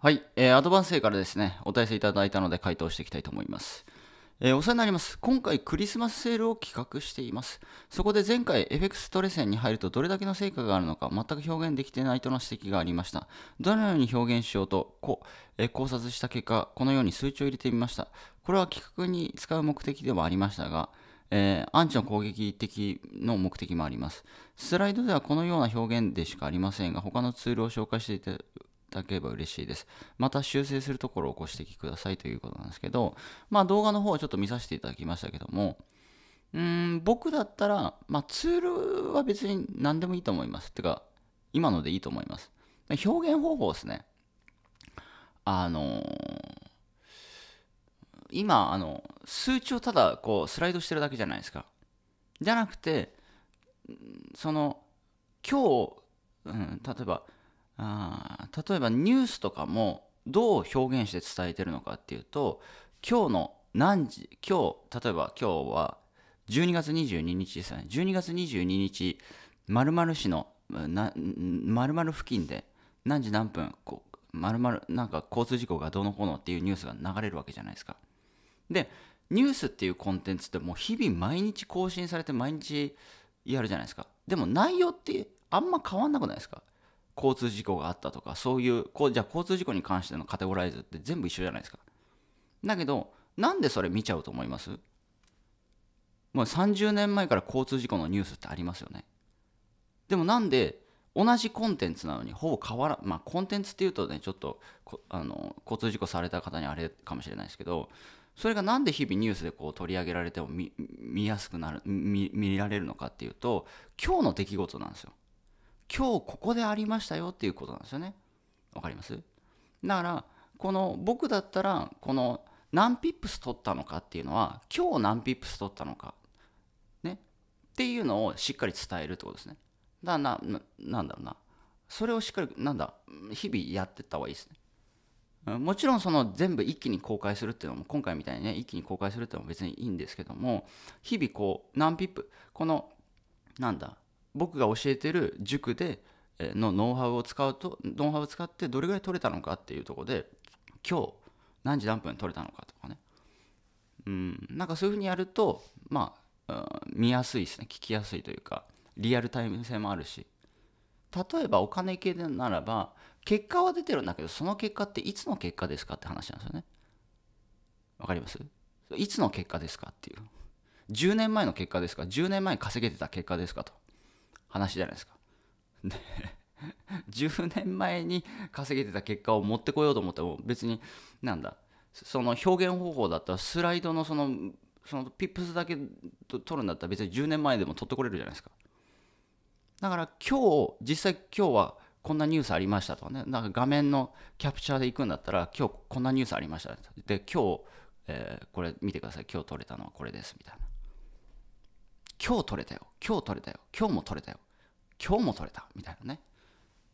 はい、えー、アドバンス A からですね、お問いいただいたので回答していきたいと思います。えー、お世話になります。今回クリスマスセールを企画しています。そこで前回エフェクトレセンに入るとどれだけの成果があるのか全く表現できてないとの指摘がありました。どのように表現しようとこ、えー、考察した結果、このように数値を入れてみました。これは企画に使う目的ではありましたが、えー、アンチの攻撃的の目的もあります。スライドではこのような表現でしかありませんが、他のツールを紹介していたただければ嬉しいです。また修正するところをご指摘くださいということなんですけど、まあ動画の方をちょっと見させていただきましたけども、うん、僕だったら、まあツールは別に何でもいいと思います。てか、今のでいいと思います。表現方法ですね。あのー、今、あの、数値をただこうスライドしてるだけじゃないですか。じゃなくて、その、今日、うん、例えば、あ例えばニュースとかもどう表現して伝えてるのかっていうと今日の何時今日例えば今日は12月22日ですよね12月22日まる市のな〇付近で何時何分こう〇なんか交通事故がどうのこうのっていうニュースが流れるわけじゃないですかでニュースっていうコンテンツってもう日々毎日更新されて毎日やるじゃないですかでも内容ってあんま変わんなくないですか交通事故があったとかそういうこうじゃあ交通事故に関してのカテゴライズって全部一緒じゃないですかだけどなんでそれ見ちゃうと思いますもう30年前から交通事故のニュースってありますよねでもなんで同じコンテンツなのにほぼ変わらまあコンテンツっていうとねちょっとあの交通事故された方にあれかもしれないですけどそれがなんで日々ニュースでこう取り上げられても見やすくなる見られるのかっていうと今日の出来事なんですよ今日ここでありましたよっていうことなんですよね。わかりますだからこの僕だったらこの何ピップス取ったのかっていうのは今日何ピップス取ったのか、ね、っていうのをしっかり伝えるってことですね。だなななんだろうなそれをしっかりなんだ日々やってった方がいいですね。もちろんその全部一気に公開するっていうのも今回みたいにね一気に公開するっていうのも別にいいんですけども日々こう何ピップこのなんだ僕が教えてる塾でのノウハウを使うとノウハウを使ってどれぐらい取れたのかっていうとこで今日何時何分取れたのかとかねうんなんかそういうふうにやるとまあ、うん、見やすいですね聞きやすいというかリアルタイム性もあるし例えばお金系ならば結果は出てるんだけどその結果っていつの結果ですかって話なんですよねわかりますいつの結果ですかっていう10年前の結果ですか10年前に稼げてた結果ですかと話じゃないですか。で10 年前に稼げてた結果を持ってこようと思っても別になんだその表現方法だったらスライドのそのそのピップスだけ取るんだったら別に10年前でも取ってこれるじゃないですかだから今日実際今日はこんなニュースありましたとかねなんか画面のキャプチャーでいくんだったら今日こんなニュースありましたで今日、えー、これ見てください今日取れたのはこれですみたいな今日取れたよ今日取れたよ今日も取れたよ今日も取れたみたいなね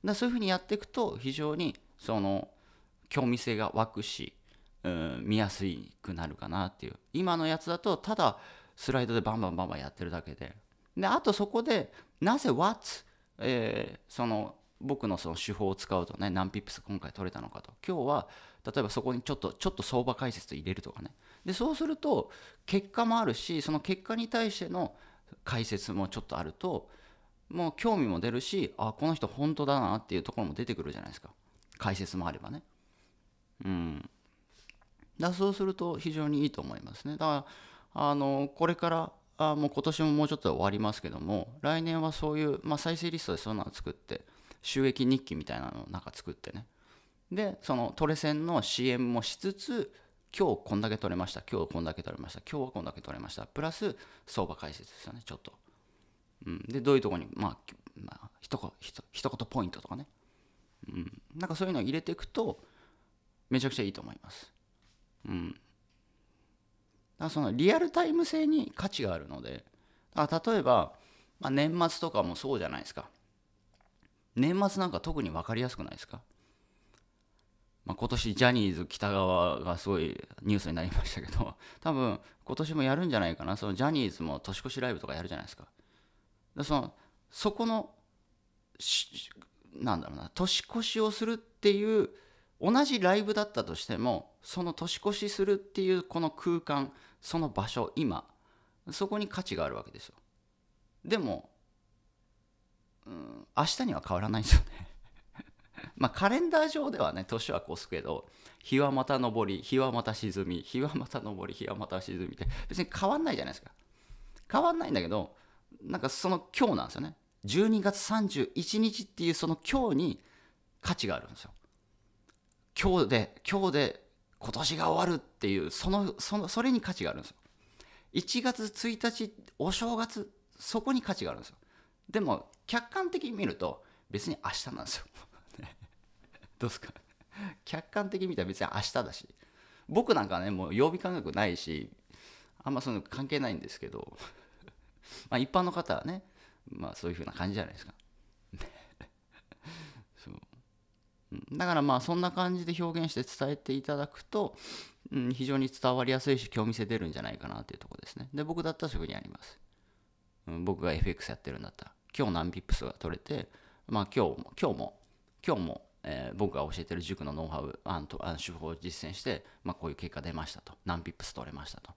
だそういうふうにやっていくと非常にその興味性が湧くし、うん、見やすくなるかなっていう今のやつだとただスライドでバンバンバンバンやってるだけでであとそこでなぜ What、えー、その僕のその手法を使うとね何ピップス今回取れたのかと今日は例えばそこにちょっとちょっと相場解説入れるとかねでそうすると結果もあるしその結果に対しての解説もちょっとあるともう興味も出るしあこの人本当だなっていうところも出てくるじゃないですか解説もあればねうんだそうすると非常にいいと思いますねだからあのこれからあもう今年ももうちょっと終わりますけども来年はそういう、まあ、再生リストでそんなの作って収益日記みたいなのをなんか作ってねでそのトレセンの CM もしつつ今日こんだけ取れました今日こんだけ取れました今日はこんだけ取れましたプラス相場解説ですよねちょっと、うん、でどういうとこにまあ、まあ、一言一言ポイントとかね、うん、なんかそういうのを入れていくとめちゃくちゃいいと思いますうんだからそのリアルタイム性に価値があるのでだから例えば、まあ、年末とかもそうじゃないですか年末なんか特に分かりやすくないですかまあ、今年ジャニーズ北川がすごいニュースになりましたけど 多分今年もやるんじゃないかなそのジャニーズも年越しライブとかやるじゃないですかでそのそこのなんだろうな年越しをするっていう同じライブだったとしてもその年越しするっていうこの空間その場所今そこに価値があるわけですよでも、うん、明日には変わらないんですよねまあ、カレンダー上ではね年は越すけど日はまた昇り日はまた沈み日はまた昇り日はまた沈みって別に変わんないじゃないですか変わんないんだけどなんかその今日なんですよね12月31日っていうその今日に価値があるんですよ今日で今日で今年が終わるっていうそのそのそれに価値があるんですよ1月1日お正月そこに価値があるんですよでも客観的に見ると別に明日なんですよどうすか客観的見たら別に明日だし僕なんかねもう曜日感覚ないしあんまそういうの関係ないんですけど まあ一般の方はねまあそういうふうな感じじゃないですか そうだからまあそんな感じで表現して伝えていただくと、うん、非常に伝わりやすいし興味性出るんじゃないかなというとこですねで僕だったらそうにやります、うん、僕が FX やってるんだったら今日何ピップスが取れてまあ今日も今日も今日もえー、僕が教えてる塾のノウハウあのあの手法を実践して、まあ、こういう結果出ましたと何ピップス取れましたと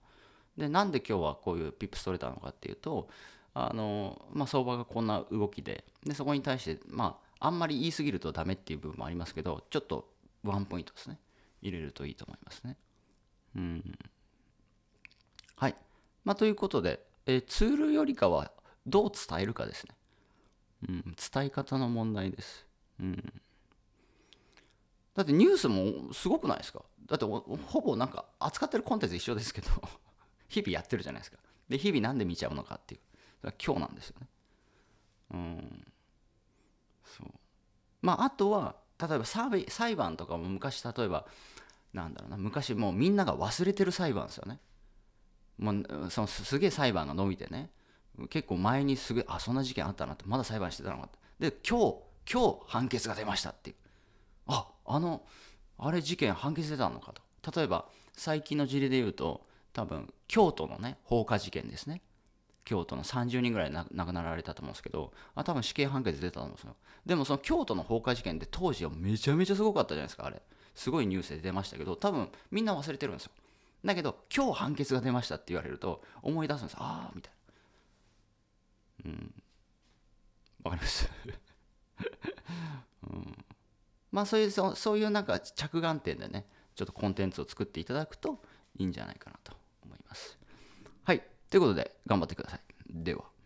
でなんで今日はこういうピップス取れたのかっていうとあの、まあ、相場がこんな動きででそこに対して、まあ、あんまり言い過ぎるとダメっていう部分もありますけどちょっとワンポイントですね入れるといいと思いますねうんはい、まあ、ということで、えー、ツールよりかはどう伝えるかですね、うん、伝え方の問題ですうんだってニュースもすごくないですかだってほぼなんか扱ってるコンテンツ一緒ですけど 日々やってるじゃないですかで日々なんで見ちゃうのかっていう今日なんですよねうんそうまああとは例えば裁判とかも昔例えばなんだろうな昔もうみんなが忘れてる裁判ですよねもうそのすげえ裁判が伸びてね結構前にすぐあそんな事件あったなってまだ裁判してたのかってで今日今日判決が出ましたっていうああのあれ事件判決出たのかと例えば最近の事例で言うと多分京都のね放火事件ですね京都の30人ぐらい亡くなられたと思うんですけどあ多分死刑判決出たと思うんですよでもその京都の放火事件って当時はめちゃめちゃすごかったじゃないですかあれすごいニュースで出ましたけど多分みんな忘れてるんですよだけど今日判決が出ましたって言われると思い出すんですああみたいなうんわかりますまあ、そういうそそういうなんか着眼点でねちょっとコンテンツを作っていただくといいんじゃないかなと思います。はいということで頑張ってください。では。